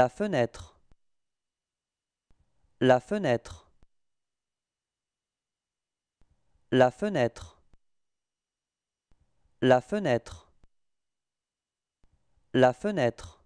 La fenêtre. La fenêtre. La fenêtre. La fenêtre. La fenêtre.